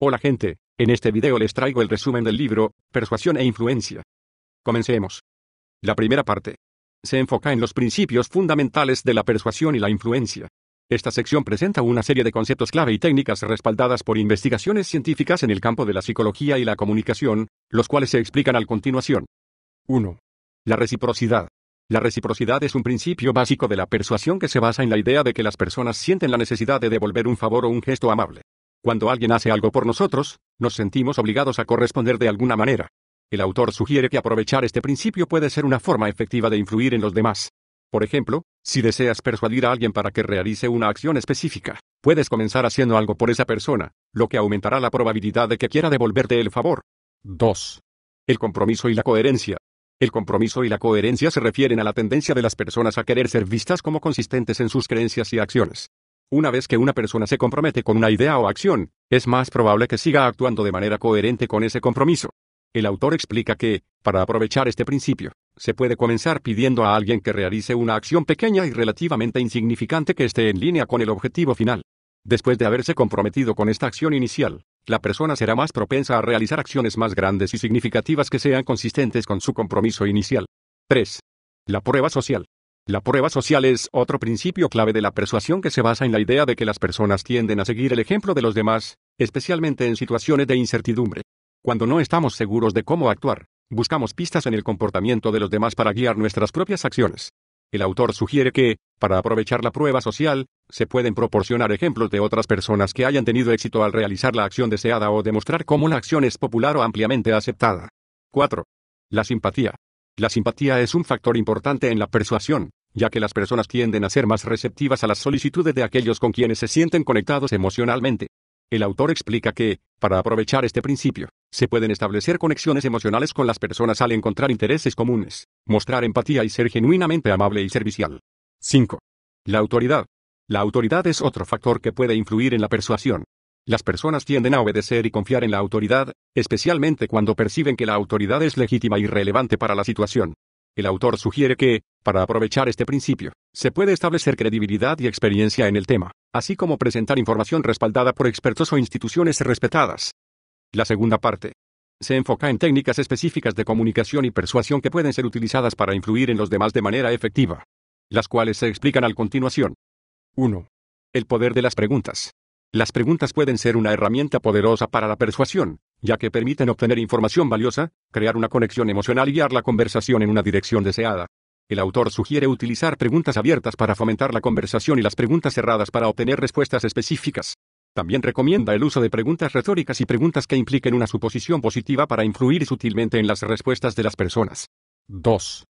Hola gente, en este video les traigo el resumen del libro, Persuasión e Influencia. Comencemos. La primera parte. Se enfoca en los principios fundamentales de la persuasión y la influencia. Esta sección presenta una serie de conceptos clave y técnicas respaldadas por investigaciones científicas en el campo de la psicología y la comunicación, los cuales se explican a continuación. 1. La reciprocidad. La reciprocidad es un principio básico de la persuasión que se basa en la idea de que las personas sienten la necesidad de devolver un favor o un gesto amable. Cuando alguien hace algo por nosotros, nos sentimos obligados a corresponder de alguna manera. El autor sugiere que aprovechar este principio puede ser una forma efectiva de influir en los demás. Por ejemplo, si deseas persuadir a alguien para que realice una acción específica, puedes comenzar haciendo algo por esa persona, lo que aumentará la probabilidad de que quiera devolverte el favor. 2. El compromiso y la coherencia. El compromiso y la coherencia se refieren a la tendencia de las personas a querer ser vistas como consistentes en sus creencias y acciones. Una vez que una persona se compromete con una idea o acción, es más probable que siga actuando de manera coherente con ese compromiso. El autor explica que, para aprovechar este principio, se puede comenzar pidiendo a alguien que realice una acción pequeña y relativamente insignificante que esté en línea con el objetivo final. Después de haberse comprometido con esta acción inicial, la persona será más propensa a realizar acciones más grandes y significativas que sean consistentes con su compromiso inicial. 3. La prueba social. La prueba social es otro principio clave de la persuasión que se basa en la idea de que las personas tienden a seguir el ejemplo de los demás, especialmente en situaciones de incertidumbre. Cuando no estamos seguros de cómo actuar, buscamos pistas en el comportamiento de los demás para guiar nuestras propias acciones. El autor sugiere que, para aprovechar la prueba social, se pueden proporcionar ejemplos de otras personas que hayan tenido éxito al realizar la acción deseada o demostrar cómo la acción es popular o ampliamente aceptada. 4. La simpatía. La simpatía es un factor importante en la persuasión, ya que las personas tienden a ser más receptivas a las solicitudes de aquellos con quienes se sienten conectados emocionalmente. El autor explica que, para aprovechar este principio, se pueden establecer conexiones emocionales con las personas al encontrar intereses comunes, mostrar empatía y ser genuinamente amable y servicial. 5. La autoridad. La autoridad es otro factor que puede influir en la persuasión. Las personas tienden a obedecer y confiar en la autoridad, especialmente cuando perciben que la autoridad es legítima y relevante para la situación. El autor sugiere que, para aprovechar este principio, se puede establecer credibilidad y experiencia en el tema, así como presentar información respaldada por expertos o instituciones respetadas. La segunda parte. Se enfoca en técnicas específicas de comunicación y persuasión que pueden ser utilizadas para influir en los demás de manera efectiva, las cuales se explican al continuación. 1. El poder de las preguntas. Las preguntas pueden ser una herramienta poderosa para la persuasión, ya que permiten obtener información valiosa, crear una conexión emocional y guiar la conversación en una dirección deseada. El autor sugiere utilizar preguntas abiertas para fomentar la conversación y las preguntas cerradas para obtener respuestas específicas. También recomienda el uso de preguntas retóricas y preguntas que impliquen una suposición positiva para influir sutilmente en las respuestas de las personas. 2.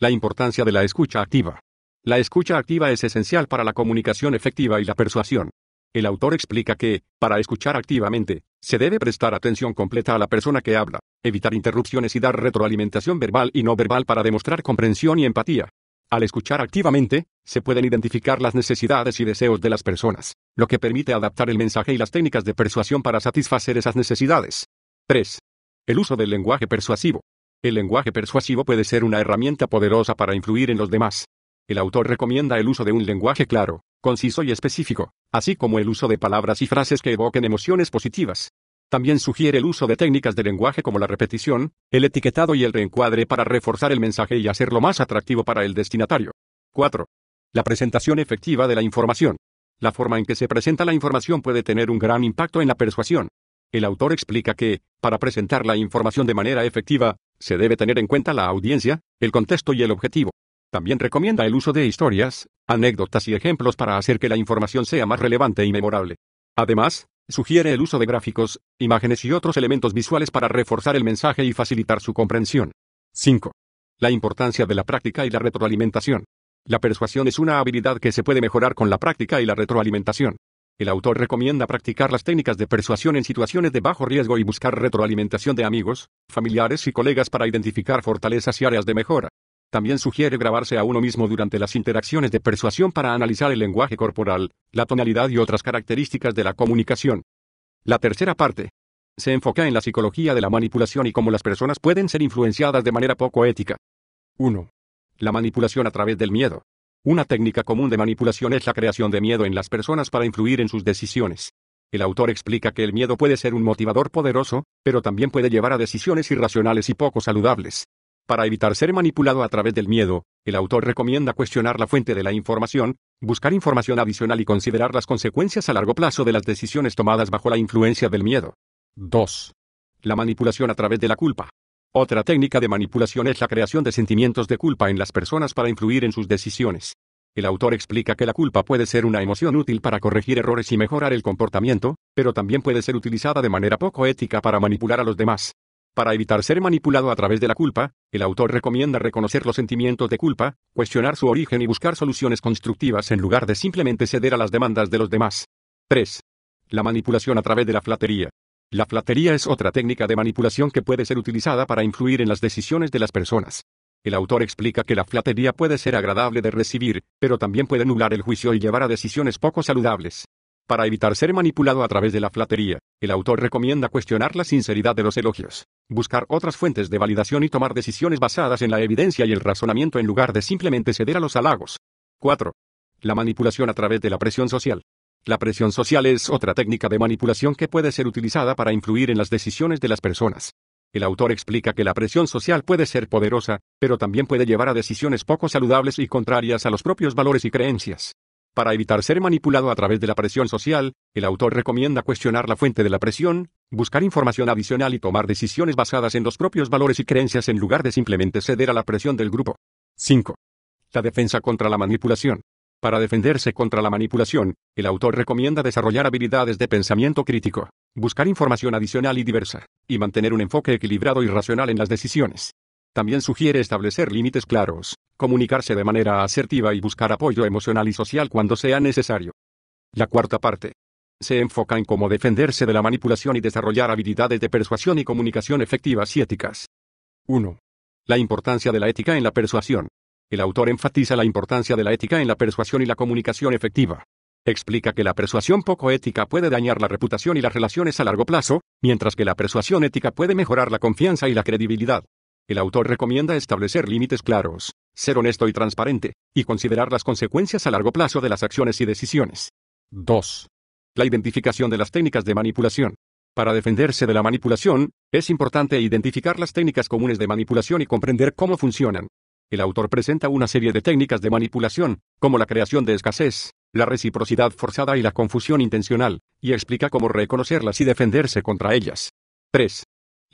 La importancia de la escucha activa. La escucha activa es esencial para la comunicación efectiva y la persuasión. El autor explica que, para escuchar activamente, se debe prestar atención completa a la persona que habla, evitar interrupciones y dar retroalimentación verbal y no verbal para demostrar comprensión y empatía. Al escuchar activamente, se pueden identificar las necesidades y deseos de las personas, lo que permite adaptar el mensaje y las técnicas de persuasión para satisfacer esas necesidades. 3. El uso del lenguaje persuasivo. El lenguaje persuasivo puede ser una herramienta poderosa para influir en los demás, el autor recomienda el uso de un lenguaje claro, conciso y específico, así como el uso de palabras y frases que evoquen emociones positivas. También sugiere el uso de técnicas de lenguaje como la repetición, el etiquetado y el reencuadre para reforzar el mensaje y hacerlo más atractivo para el destinatario. 4. La presentación efectiva de la información. La forma en que se presenta la información puede tener un gran impacto en la persuasión. El autor explica que, para presentar la información de manera efectiva, se debe tener en cuenta la audiencia, el contexto y el objetivo. También recomienda el uso de historias, anécdotas y ejemplos para hacer que la información sea más relevante y memorable. Además, sugiere el uso de gráficos, imágenes y otros elementos visuales para reforzar el mensaje y facilitar su comprensión. 5. La importancia de la práctica y la retroalimentación. La persuasión es una habilidad que se puede mejorar con la práctica y la retroalimentación. El autor recomienda practicar las técnicas de persuasión en situaciones de bajo riesgo y buscar retroalimentación de amigos, familiares y colegas para identificar fortalezas y áreas de mejora. También sugiere grabarse a uno mismo durante las interacciones de persuasión para analizar el lenguaje corporal, la tonalidad y otras características de la comunicación. La tercera parte se enfoca en la psicología de la manipulación y cómo las personas pueden ser influenciadas de manera poco ética. 1. La manipulación a través del miedo. Una técnica común de manipulación es la creación de miedo en las personas para influir en sus decisiones. El autor explica que el miedo puede ser un motivador poderoso, pero también puede llevar a decisiones irracionales y poco saludables. Para evitar ser manipulado a través del miedo, el autor recomienda cuestionar la fuente de la información, buscar información adicional y considerar las consecuencias a largo plazo de las decisiones tomadas bajo la influencia del miedo. 2. La manipulación a través de la culpa. Otra técnica de manipulación es la creación de sentimientos de culpa en las personas para influir en sus decisiones. El autor explica que la culpa puede ser una emoción útil para corregir errores y mejorar el comportamiento, pero también puede ser utilizada de manera poco ética para manipular a los demás. Para evitar ser manipulado a través de la culpa, el autor recomienda reconocer los sentimientos de culpa, cuestionar su origen y buscar soluciones constructivas en lugar de simplemente ceder a las demandas de los demás. 3. La manipulación a través de la flatería. La flatería es otra técnica de manipulación que puede ser utilizada para influir en las decisiones de las personas. El autor explica que la flatería puede ser agradable de recibir, pero también puede anular el juicio y llevar a decisiones poco saludables. Para evitar ser manipulado a través de la flatería, el autor recomienda cuestionar la sinceridad de los elogios, buscar otras fuentes de validación y tomar decisiones basadas en la evidencia y el razonamiento en lugar de simplemente ceder a los halagos. 4. La manipulación a través de la presión social. La presión social es otra técnica de manipulación que puede ser utilizada para influir en las decisiones de las personas. El autor explica que la presión social puede ser poderosa, pero también puede llevar a decisiones poco saludables y contrarias a los propios valores y creencias. Para evitar ser manipulado a través de la presión social, el autor recomienda cuestionar la fuente de la presión, buscar información adicional y tomar decisiones basadas en los propios valores y creencias en lugar de simplemente ceder a la presión del grupo. 5. La defensa contra la manipulación. Para defenderse contra la manipulación, el autor recomienda desarrollar habilidades de pensamiento crítico, buscar información adicional y diversa, y mantener un enfoque equilibrado y racional en las decisiones. También sugiere establecer límites claros, comunicarse de manera asertiva y buscar apoyo emocional y social cuando sea necesario. La cuarta parte. Se enfoca en cómo defenderse de la manipulación y desarrollar habilidades de persuasión y comunicación efectivas y éticas. 1. La importancia de la ética en la persuasión. El autor enfatiza la importancia de la ética en la persuasión y la comunicación efectiva. Explica que la persuasión poco ética puede dañar la reputación y las relaciones a largo plazo, mientras que la persuasión ética puede mejorar la confianza y la credibilidad. El autor recomienda establecer límites claros, ser honesto y transparente, y considerar las consecuencias a largo plazo de las acciones y decisiones. 2. La identificación de las técnicas de manipulación. Para defenderse de la manipulación, es importante identificar las técnicas comunes de manipulación y comprender cómo funcionan. El autor presenta una serie de técnicas de manipulación, como la creación de escasez, la reciprocidad forzada y la confusión intencional, y explica cómo reconocerlas y defenderse contra ellas. 3.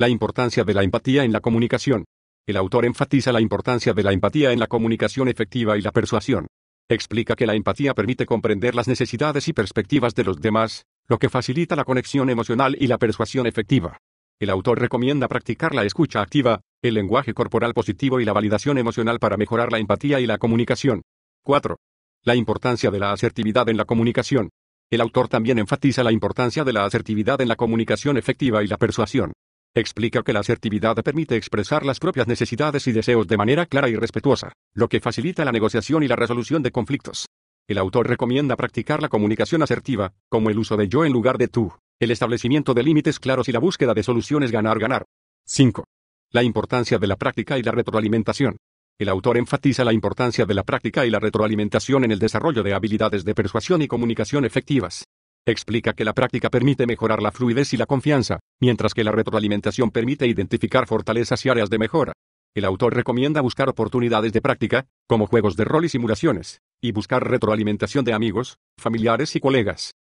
La importancia de la empatía en la comunicación. El autor enfatiza la importancia de la empatía en la comunicación efectiva y la persuasión. Explica que la empatía permite comprender las necesidades y perspectivas de los demás, lo que facilita la conexión emocional y la persuasión efectiva. El autor recomienda practicar la escucha activa, el lenguaje corporal positivo y la validación emocional para mejorar la empatía y la comunicación. 4. La importancia de la asertividad en la comunicación. El autor también enfatiza la importancia de la asertividad en la comunicación efectiva y la persuasión. Explica que la asertividad permite expresar las propias necesidades y deseos de manera clara y respetuosa, lo que facilita la negociación y la resolución de conflictos. El autor recomienda practicar la comunicación asertiva, como el uso de yo en lugar de tú, el establecimiento de límites claros y la búsqueda de soluciones ganar-ganar. 5. La importancia de la práctica y la retroalimentación. El autor enfatiza la importancia de la práctica y la retroalimentación en el desarrollo de habilidades de persuasión y comunicación efectivas, Explica que la práctica permite mejorar la fluidez y la confianza, mientras que la retroalimentación permite identificar fortalezas y áreas de mejora. El autor recomienda buscar oportunidades de práctica, como juegos de rol y simulaciones, y buscar retroalimentación de amigos, familiares y colegas.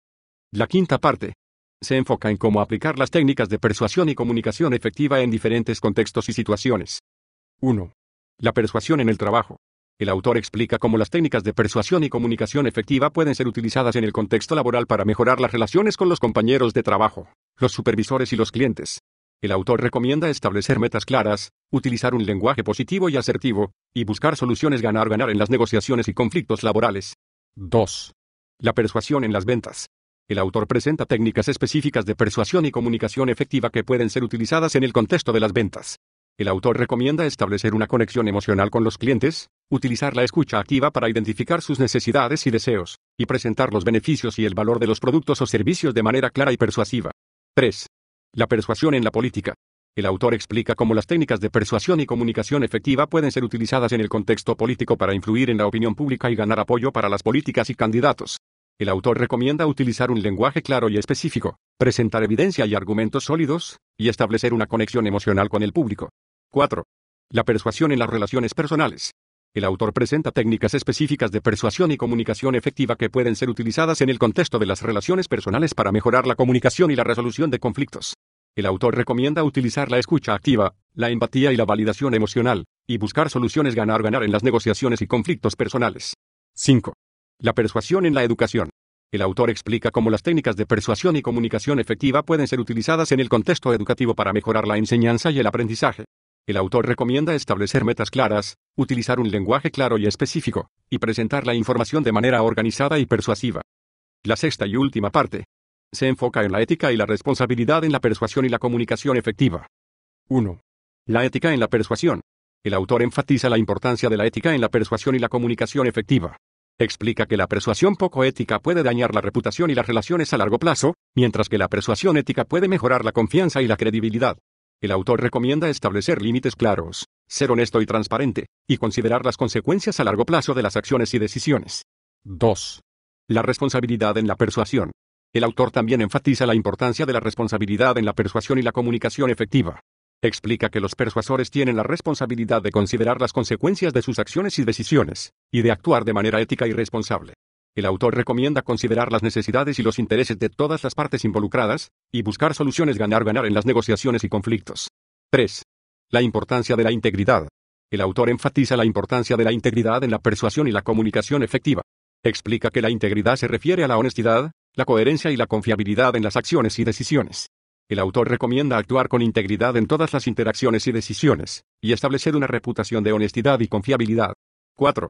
La quinta parte. Se enfoca en cómo aplicar las técnicas de persuasión y comunicación efectiva en diferentes contextos y situaciones. 1. La persuasión en el trabajo. El autor explica cómo las técnicas de persuasión y comunicación efectiva pueden ser utilizadas en el contexto laboral para mejorar las relaciones con los compañeros de trabajo, los supervisores y los clientes. El autor recomienda establecer metas claras, utilizar un lenguaje positivo y asertivo, y buscar soluciones ganar-ganar en las negociaciones y conflictos laborales. 2. La persuasión en las ventas. El autor presenta técnicas específicas de persuasión y comunicación efectiva que pueden ser utilizadas en el contexto de las ventas. El autor recomienda establecer una conexión emocional con los clientes, utilizar la escucha activa para identificar sus necesidades y deseos, y presentar los beneficios y el valor de los productos o servicios de manera clara y persuasiva. 3. La persuasión en la política. El autor explica cómo las técnicas de persuasión y comunicación efectiva pueden ser utilizadas en el contexto político para influir en la opinión pública y ganar apoyo para las políticas y candidatos. El autor recomienda utilizar un lenguaje claro y específico, presentar evidencia y argumentos sólidos, y establecer una conexión emocional con el público. 4. La persuasión en las relaciones personales. El autor presenta técnicas específicas de persuasión y comunicación efectiva que pueden ser utilizadas en el contexto de las relaciones personales para mejorar la comunicación y la resolución de conflictos. El autor recomienda utilizar la escucha activa, la empatía y la validación emocional, y buscar soluciones ganar-ganar en las negociaciones y conflictos personales. 5. La persuasión en la educación. El autor explica cómo las técnicas de persuasión y comunicación efectiva pueden ser utilizadas en el contexto educativo para mejorar la enseñanza y el aprendizaje. El autor recomienda establecer metas claras, utilizar un lenguaje claro y específico, y presentar la información de manera organizada y persuasiva. La sexta y última parte. Se enfoca en la ética y la responsabilidad en la persuasión y la comunicación efectiva. 1. La ética en la persuasión. El autor enfatiza la importancia de la ética en la persuasión y la comunicación efectiva. Explica que la persuasión poco ética puede dañar la reputación y las relaciones a largo plazo, mientras que la persuasión ética puede mejorar la confianza y la credibilidad. El autor recomienda establecer límites claros, ser honesto y transparente, y considerar las consecuencias a largo plazo de las acciones y decisiones. 2. La responsabilidad en la persuasión. El autor también enfatiza la importancia de la responsabilidad en la persuasión y la comunicación efectiva. Explica que los persuasores tienen la responsabilidad de considerar las consecuencias de sus acciones y decisiones, y de actuar de manera ética y responsable el autor recomienda considerar las necesidades y los intereses de todas las partes involucradas, y buscar soluciones ganar-ganar en las negociaciones y conflictos. 3. La importancia de la integridad. El autor enfatiza la importancia de la integridad en la persuasión y la comunicación efectiva. Explica que la integridad se refiere a la honestidad, la coherencia y la confiabilidad en las acciones y decisiones. El autor recomienda actuar con integridad en todas las interacciones y decisiones, y establecer una reputación de honestidad y confiabilidad. 4.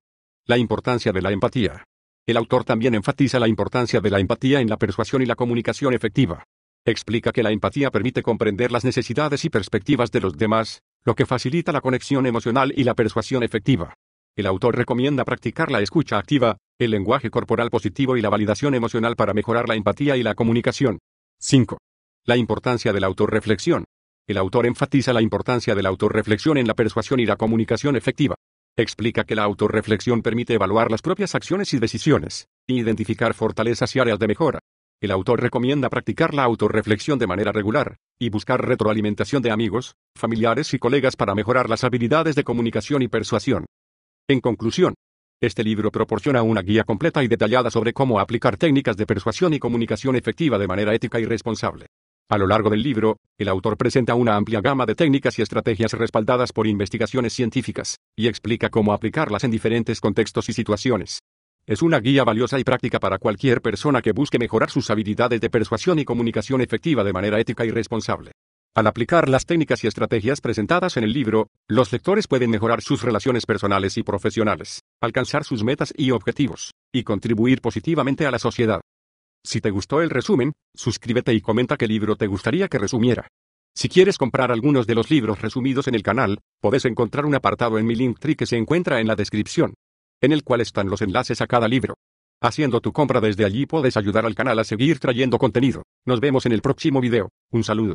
La importancia de la empatía. El autor también enfatiza la importancia de la empatía en la persuasión y la comunicación efectiva. Explica que la empatía permite comprender las necesidades y perspectivas de los demás, lo que facilita la conexión emocional y la persuasión efectiva. El autor recomienda practicar la escucha activa, el lenguaje corporal positivo y la validación emocional para mejorar la empatía y la comunicación. 5. La importancia de la autorreflexión. El autor enfatiza la importancia de la autorreflexión en la persuasión y la comunicación efectiva. Explica que la autorreflexión permite evaluar las propias acciones y decisiones, e identificar fortalezas y áreas de mejora. El autor recomienda practicar la autorreflexión de manera regular, y buscar retroalimentación de amigos, familiares y colegas para mejorar las habilidades de comunicación y persuasión. En conclusión, este libro proporciona una guía completa y detallada sobre cómo aplicar técnicas de persuasión y comunicación efectiva de manera ética y responsable. A lo largo del libro, el autor presenta una amplia gama de técnicas y estrategias respaldadas por investigaciones científicas, y explica cómo aplicarlas en diferentes contextos y situaciones. Es una guía valiosa y práctica para cualquier persona que busque mejorar sus habilidades de persuasión y comunicación efectiva de manera ética y responsable. Al aplicar las técnicas y estrategias presentadas en el libro, los lectores pueden mejorar sus relaciones personales y profesionales, alcanzar sus metas y objetivos, y contribuir positivamente a la sociedad. Si te gustó el resumen, suscríbete y comenta qué libro te gustaría que resumiera. Si quieres comprar algunos de los libros resumidos en el canal, puedes encontrar un apartado en mi Linktree que se encuentra en la descripción, en el cual están los enlaces a cada libro. Haciendo tu compra desde allí puedes ayudar al canal a seguir trayendo contenido. Nos vemos en el próximo video. Un saludo.